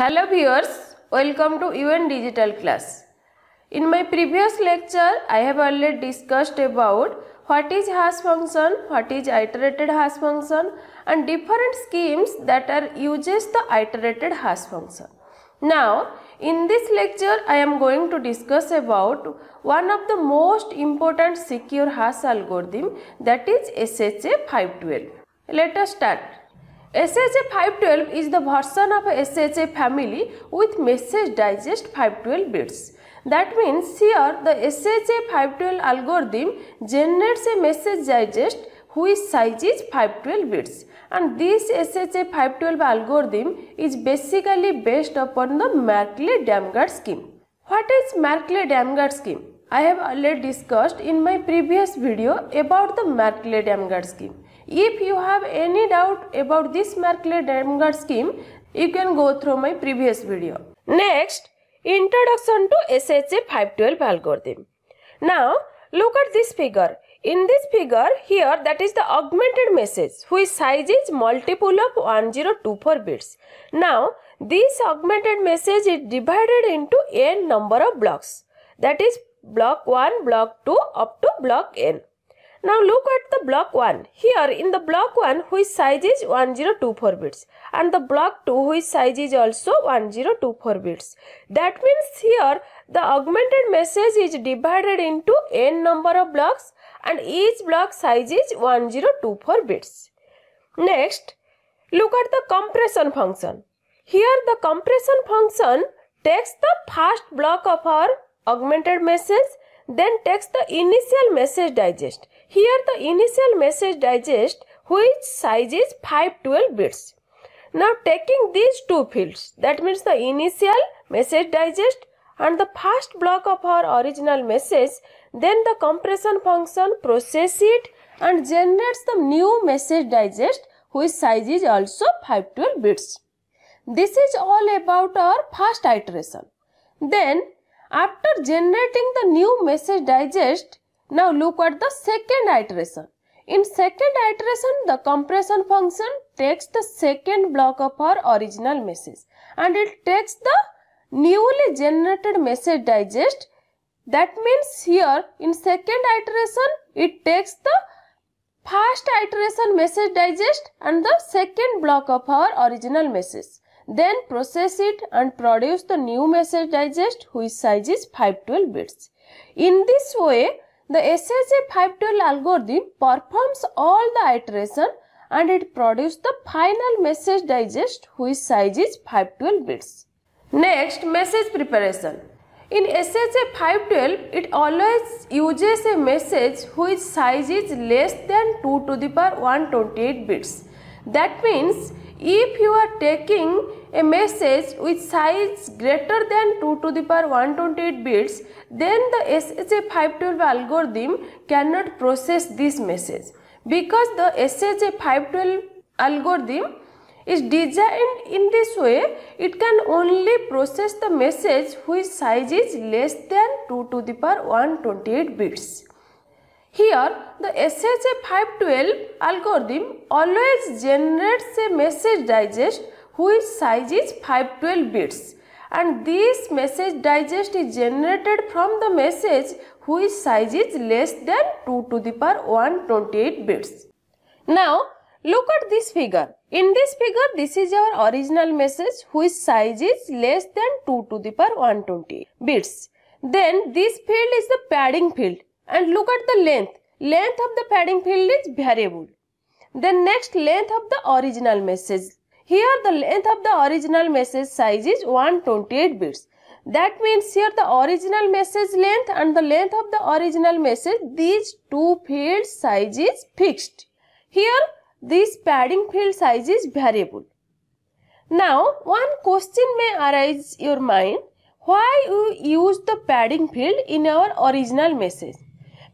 Hello viewers, welcome to UN Digital class. In my previous lecture, I have already discussed about what is hash function, what is iterated hash function and different schemes that are uses the iterated hash function. Now, in this lecture, I am going to discuss about one of the most important secure hash algorithm that is SHA 512. Let us start. SHA 512 is the version of SHA family with message digest 512 bits. That means here the SHA 512 algorithm generates a message digest whose size is 512 bits and this SHA 512 algorithm is basically based upon the merkle damgard scheme. What is Merkley-Damgard scheme? I have already discussed in my previous video about the merkle damgard scheme. If you have any doubt about this Merkle Damgard scheme, you can go through my previous video. Next, introduction to SHA 512 algorithm. Now, look at this figure. In this figure, here that is the augmented message whose size is multiple of 1024 bits. Now, this augmented message is divided into n number of blocks. That is block 1, block 2 up to block n. Now look at the block 1. Here in the block 1 whose size is 1024 bits and the block 2 whose size is also 1024 bits. That means here the augmented message is divided into n number of blocks and each block size is 1024 bits. Next, look at the compression function. Here the compression function takes the first block of our augmented message then takes the initial message digest here the initial message digest which size is 512 bits. Now taking these two fields that means the initial message digest and the first block of our original message then the compression function process it and generates the new message digest whose size is also 512 bits. This is all about our first iteration. Then after generating the new message digest now look at the second iteration. In second iteration, the compression function takes the second block of our original message and it takes the newly generated message digest. That means here in second iteration, it takes the first iteration message digest and the second block of our original message. Then process it and produce the new message digest whose size is 512 bits. In this way, the SHA-512 algorithm performs all the iteration and it produces the final message digest whose size is 512 bits. Next, message preparation. In SHA-512, it always uses a message whose size is less than 2 to the power 128 bits. That means if you are taking a message with size greater than 2 to the power 128 bits, then the SHA-512 algorithm cannot process this message. Because the SHA-512 algorithm is designed in this way, it can only process the message whose size is less than 2 to the power 128 bits. Here, the SHA-512 algorithm always generates a message digest which size is 512 bits and this message digest is generated from the message whose size is less than 2 to the power 128 bits. Now look at this figure. In this figure this is our original message whose size is less than 2 to the power 128 bits. Then this field is the padding field and look at the length. Length of the padding field is variable. Then next length of the original message here the length of the original message size is 128 bits. That means here the original message length and the length of the original message, these two field size is fixed. Here this padding field size is variable. Now one question may arise your mind, why we use the padding field in our original message?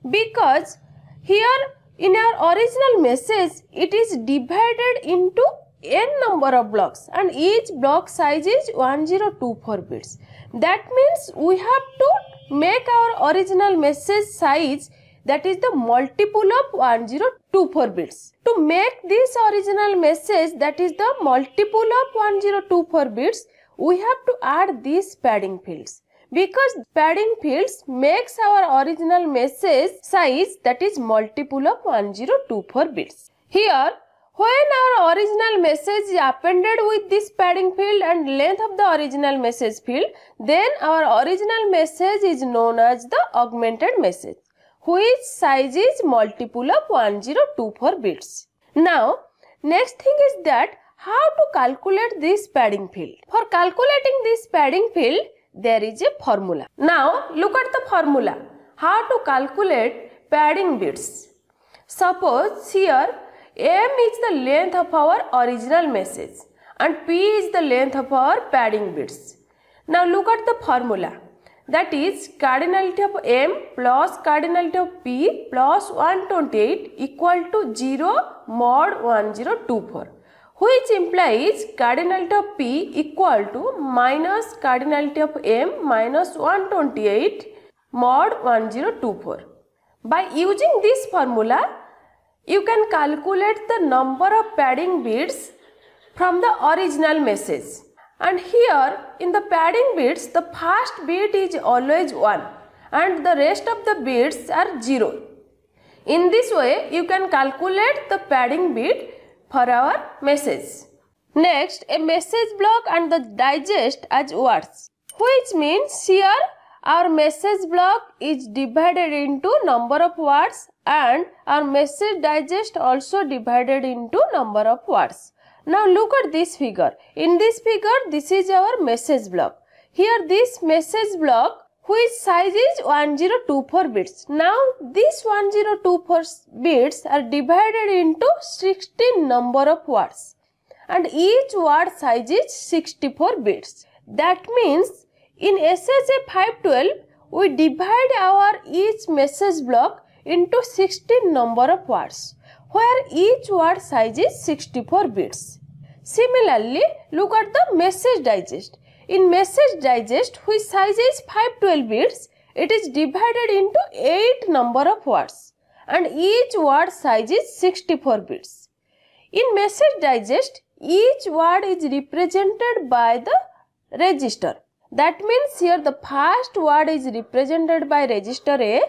Because here in our original message, it is divided into n number of blocks and each block size is 1024 bits. That means we have to make our original message size that is the multiple of 1024 bits. To make this original message that is the multiple of 1024 bits, we have to add these padding fields. Because padding fields makes our original message size that is multiple of 1024 bits. Here When our original message is appended with this padding field and length of the original message field, then our original message is known as the augmented message, which size is multiple of 1024 bits. Now, next thing is that how to calculate this padding field. For calculating this padding field, there is a formula. Now, look at the formula. How to calculate padding bits. Suppose here M is the length of our original message and P is the length of our padding bits. Now look at the formula. That is cardinality of M plus cardinality of P plus 128 equal to 0 mod 1024 which implies cardinality of P equal to minus cardinality of M minus 128 mod 1024. By using this formula, you can calculate the number of padding beads from the original message. And here in the padding beads, the first bead is always 1 and the rest of the beads are 0. In this way, you can calculate the padding bead for our message. Next, a message block and the digest as words, which means here our message block is divided into number of words and our message digest also divided into number of words. Now look at this figure. In this figure, this is our message block. Here this message block whose size is 1024 bits. Now this 1024 bits are divided into 16 number of words and each word size is 64 bits. That means in SHA 512 we divide our each message block into 16 number of words where each word size is 64 bits. Similarly, look at the message digest. In message digest which size is 512 bits, it is divided into 8 number of words and each word size is 64 bits. In message digest, each word is represented by the register. That means here the first word is represented by register A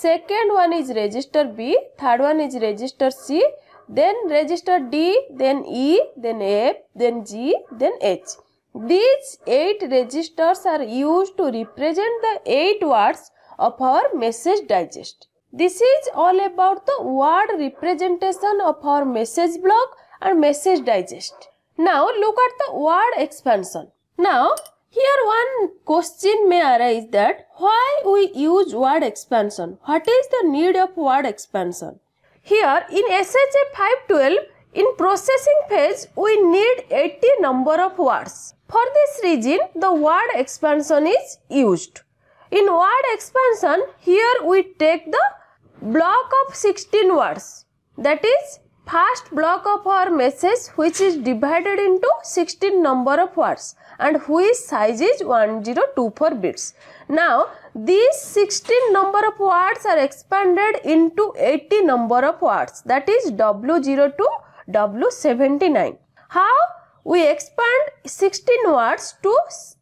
second one is register B, third one is register C, then register D, then E, then F, then G, then H. These 8 registers are used to represent the 8 words of our message digest. This is all about the word representation of our message block and message digest. Now look at the word expansion. Now Here one question may arise that why we use word expansion? What is the need of word expansion? Here in SHA 512 in processing phase we need 80 number of words. For this reason the word expansion is used. In word expansion here we take the block of 16 words that is First block of our message which is divided into 16 number of words and whose size is 1024 bits. Now these 16 number of words are expanded into 80 number of words that is W0 to W79. How? We expand 16 words to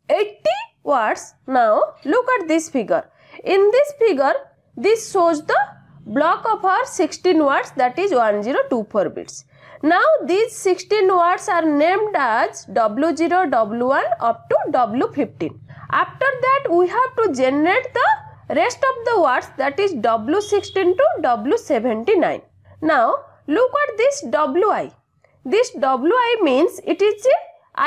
80 words. Now look at this figure. In this figure this shows the block of our 16 words that is 1024 bits. Now these 16 words are named as W0, W1 up to W15. After that we have to generate the rest of the words that is W16 to W79. Now look at this WI. This WI means it is the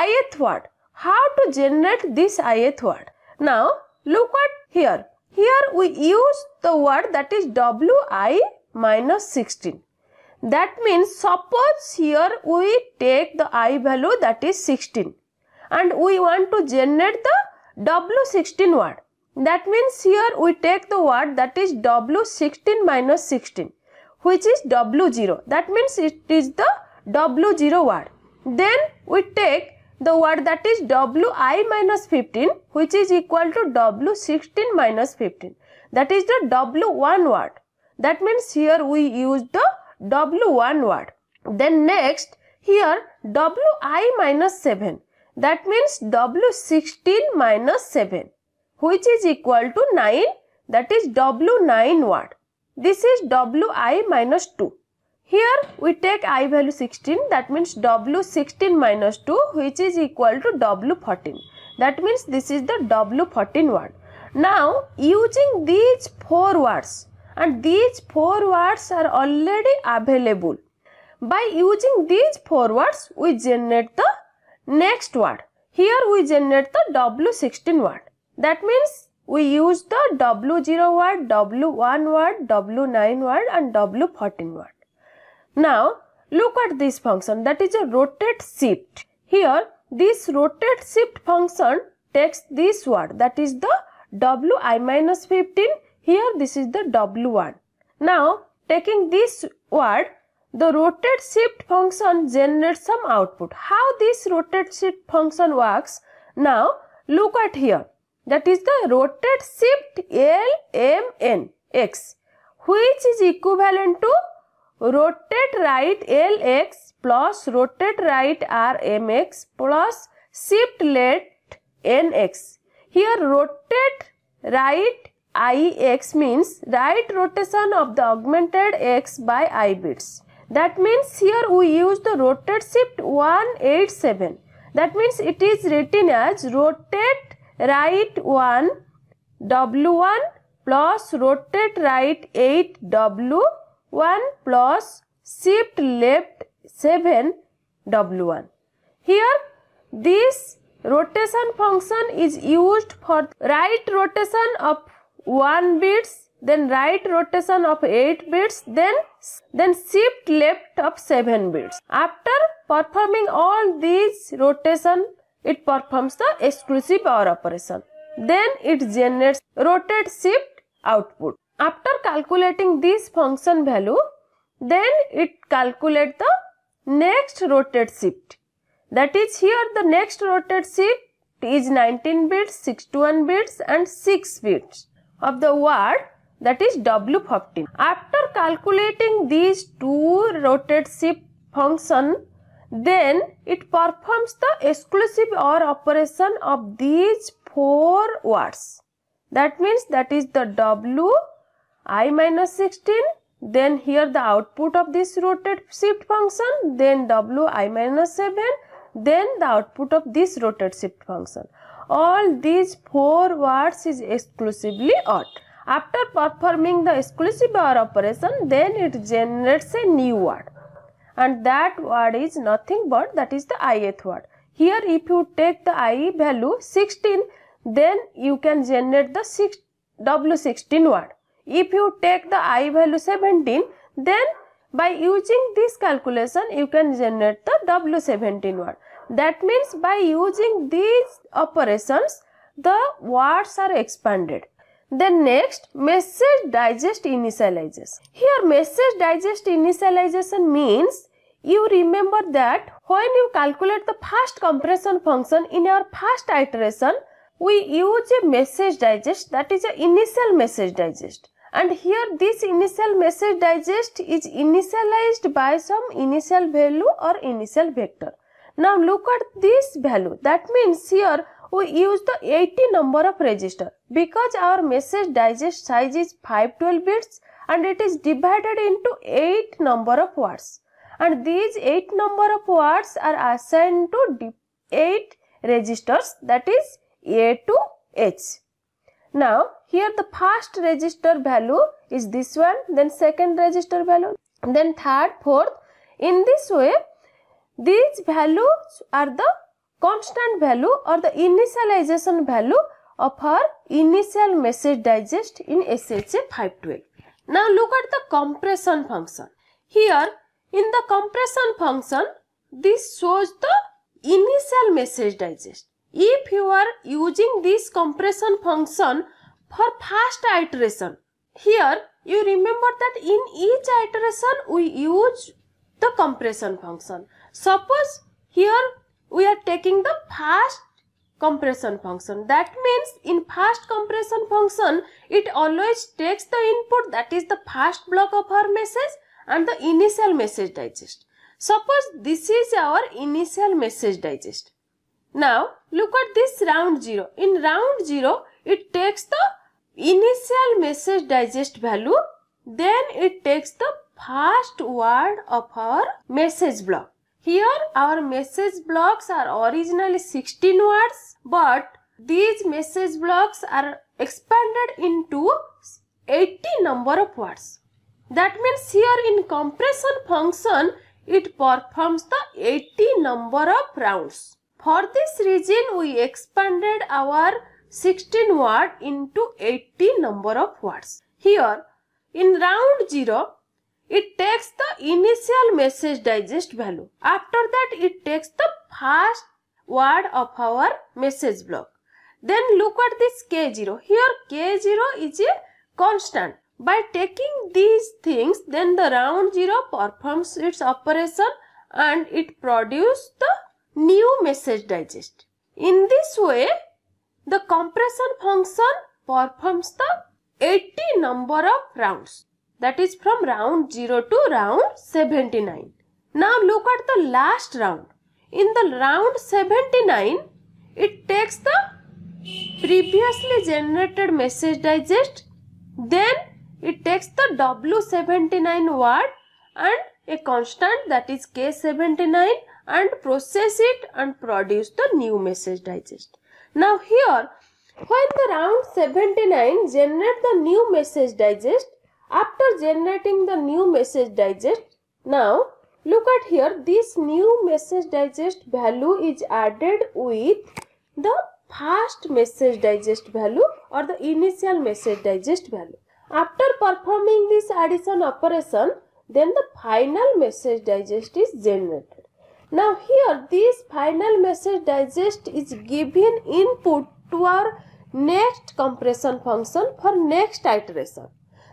ith word. How to generate this ith word? Now look at here. Here we use the word that is wi minus 16. That means suppose here we take the i value that is 16 and we want to generate the w16 word. That means here we take the word that is w16 minus 16 which is w0. That means it is the w0 word. Then we take the word that is wi minus 15 which is equal to w16 minus 15. that is the W1 word. That means here we use the W1 word. Then next here WI minus 7 that means W16 minus 7 which is equal to 9 that is W9 word. This is Wi minus 2. Here we take i value 16 that means W16 minus 2 which is equal to W14. That means this is the W14 word. Now using these four words and these four words are already available. By using these four words we generate the next word. Here we generate the W16 word. That means we use the W0 word, W1 word, W9 word and W14 word. Now look at this function that is a rotate shift. Here this rotate shift function takes this word that is the wi minus 15 here this is the w1 now taking this word the rotate shift function generates some output how this rotate shift function works now look at here that is the rotate shift l m n x which is equivalent to rotate right l x plus rotate right r m x plus shift left n x here rotate right i x means right rotation of the augmented x by i bits. That means here we use the rotate shift 187. That means it is written as rotate right 1 w1 plus rotate right 8 w1 plus shift left 7 w1. Here this Rotation function is used for right rotation of 1 bits, then right rotation of 8 bits, then, then shift left of 7 bits. After performing all these rotation, it performs the exclusive OR operation. Then it generates rotate shift output. After calculating this function value, then it calculates the next rotate shift. That is here the next rotated sheet is 19 bits, 61 bits and 6 bits of the word that is W15. After calculating these two rotated shift function, then it performs the exclusive OR operation of these four words. That means that is the W i minus 16 then here the output of this rotated shift function then w i minus 7 then the output of this rotated shift function. All these four words is exclusively odd. After performing the exclusive OR operation, then it generates a new word. And that word is nothing but that is the ith word. Here if you take the i value 16, then you can generate the 6, W16 word. If you take the i value 17, then by using this calculation, you can generate the W17 word. That means by using these operations, the words are expanded. Then next, message digest initializes. Here message digest initialization means you remember that when you calculate the first compression function in your first iteration, we use a message digest that is a initial message digest. And here this initial message digest is initialized by some initial value or initial vector. Now look at this value. That means here we use the 80 number of register because our message digest size is 512 bits and it is divided into 8 number of words. And these 8 number of words are assigned to 8 registers that is A to H. Now here the first register value is this one, then second register value, then third, fourth. In this way These values are the constant value or the initialization value of our initial message digest in SHA 512. Now look at the compression function. Here in the compression function, this shows the initial message digest. If you are using this compression function for first iteration, here you remember that in each iteration we use the compression function. Suppose here we are taking the fast compression function. That means in fast compression function, it always takes the input that is the fast block of our message and the initial message digest. Suppose this is our initial message digest. Now look at this round 0. In round 0, it takes the initial message digest value, then it takes the first word of our message block. Here our message blocks are originally 16 words but these message blocks are expanded into 80 number of words. That means here in compression function it performs the 80 number of rounds. For this reason we expanded our 16 word into 80 number of words. Here in round 0 it takes the initial message digest value. After that, it takes the first word of our message block. Then look at this K0. Here K0 is a constant. By taking these things, then the round 0 performs its operation and it produces the new message digest. In this way, the compression function performs the 80 number of rounds that is from round 0 to round 79. Now look at the last round. In the round 79, it takes the previously generated message digest, then it takes the W79 word and a constant that is K79 and process it and produce the new message digest. Now here, when the round 79 generate the new message digest, After generating the new message digest, now look at here this new message digest value is added with the first message digest value or the initial message digest value. After performing this addition operation, then the final message digest is generated. Now here this final message digest is given input to our next compression function for next iteration.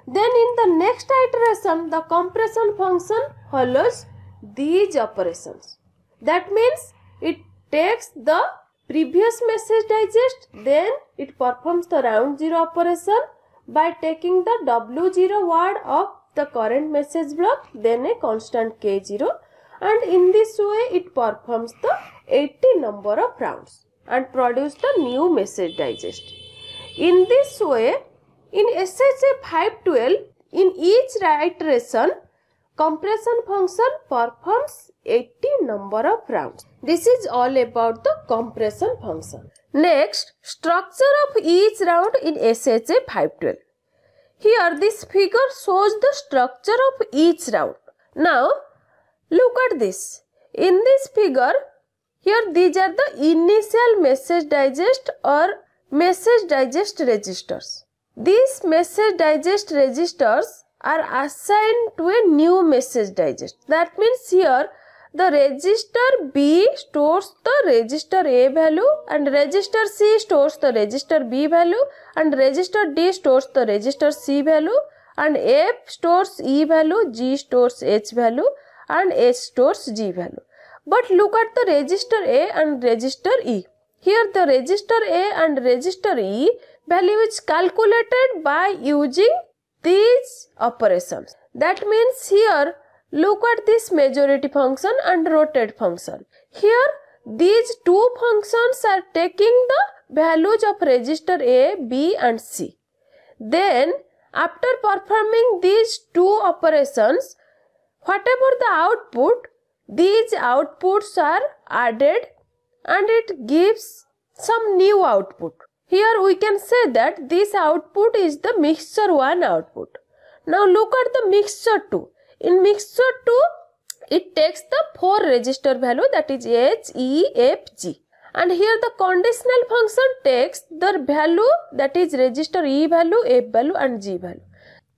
Then in the next iteration, the compression function follows these operations. That means it takes the previous message digest, then it performs the round zero operation by taking the W0 word of the current message block, then a constant K0 and in this way it performs the 80 number of rounds and produce the new message digest. In this way, In SHA 512, in each iteration, compression function performs 80 number of rounds. This is all about the compression function. Next, structure of each round in SHA 512. Here this figure shows the structure of each round. Now, look at this. In this figure, here these are the initial message digest or message digest registers. These message digest registers are assigned to a new message digest. That means here the register B stores the register A value and register C stores the register B value and register D stores the register C value and F stores E value, G stores H value and H stores G value. But look at the register A and register E. Here the register A and register E value is calculated by using these operations. That means here look at this majority function and rotate function. Here these two functions are taking the values of register A, B and C. Then after performing these two operations, whatever the output, these outputs are added and it gives some new output. Here we can say that this output is the mixture 1 output. Now look at the mixture 2. In mixture 2, it takes the 4 register value that is H, E, F, G. And here the conditional function takes the value that is register E value, F value and G value.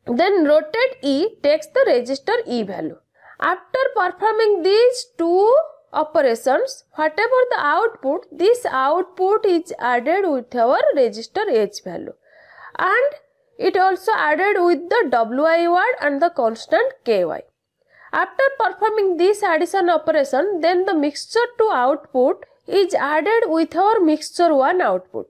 Then rotate E takes the register E value. After performing these two operations, whatever the output, this output is added with our register H value. And it also added with the WI word and the constant KY. After performing this addition operation, then the mixture to output is added with our mixture 1 output.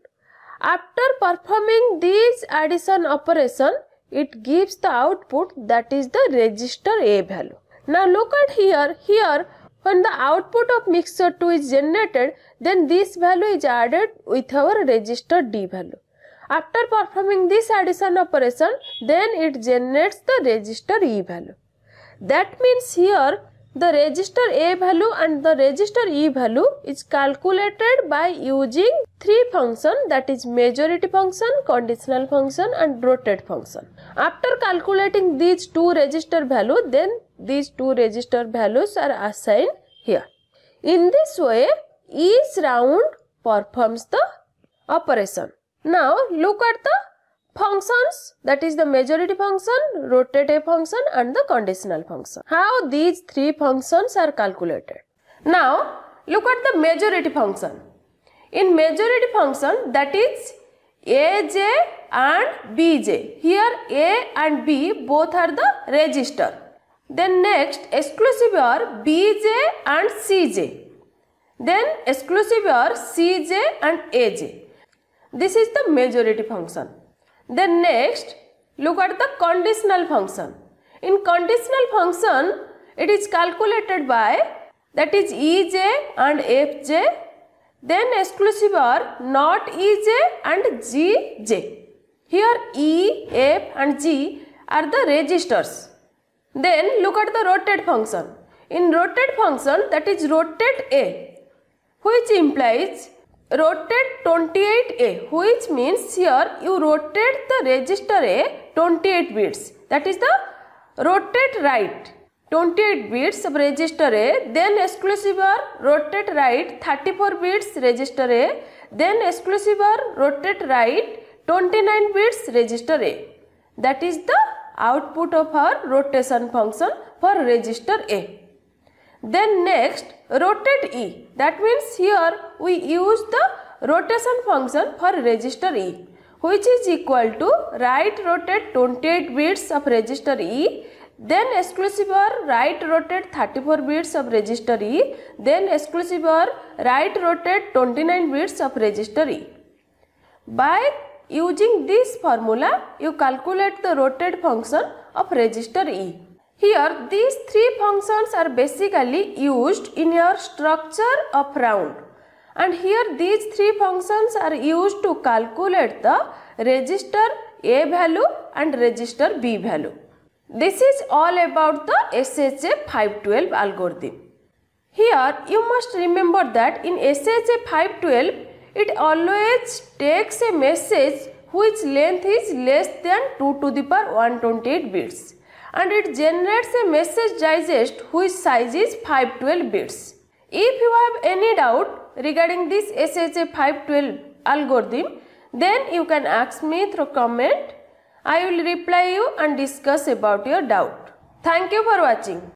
After performing this addition operation, it gives the output that is the register A value. Now look at here, here when the output of mixer 2 is generated, then this value is added with our register D value. After performing this addition operation, then it generates the register E value. That means here the register A value and the register E value is calculated by using three functions that is majority function, conditional function and rotate function. After calculating these two register value, then these two register values are assigned here. In this way, each round performs the operation. Now, look at the functions that is the majority function, rotative function and the conditional function. How these three functions are calculated. Now, look at the majority function. In majority function that is AJ and BJ. Here A and B both are the register. Then next exclusive are BJ and CJ. Then exclusive are CJ and AJ. This is the majority function. Then next look at the conditional function. In conditional function it is calculated by that is EJ and FJ. Then exclusive are not EJ and GJ. Here E, F and G are the registers. Then look at the rotated function. In rotated function that is rotated A which implies rotated 28A which means here you rotate the register A 28 bits that is the rotate right 28 bits of register A then exclusive or rotate right 34 bits register A then exclusive or rotate right 29 bits register A that is the output of our rotation function for resistor A. Then next rotate E that means here we use the rotation function for resistor E which is equal to right rotate 28 bits of resistor E then exclusive or right rotate 34 bits of resistor E then exclusive or right rotate 29 bits of resistor E. By Using this formula, you calculate the rotated function of resistor E. Here, these three functions are basically used in your structure of round. And here these three functions are used to calculate the resistor A value and resistor B value. This is all about the SHA 512 algorithm. Here you must remember that in SHA 512 it always takes a message which length is less than 2 to the power 128 bits and it generates a message digest whose size is 512 bits. If you have any doubt regarding this SHA 512 algorithm, then you can ask me through comment. I will reply you and discuss about your doubt. Thank you for watching.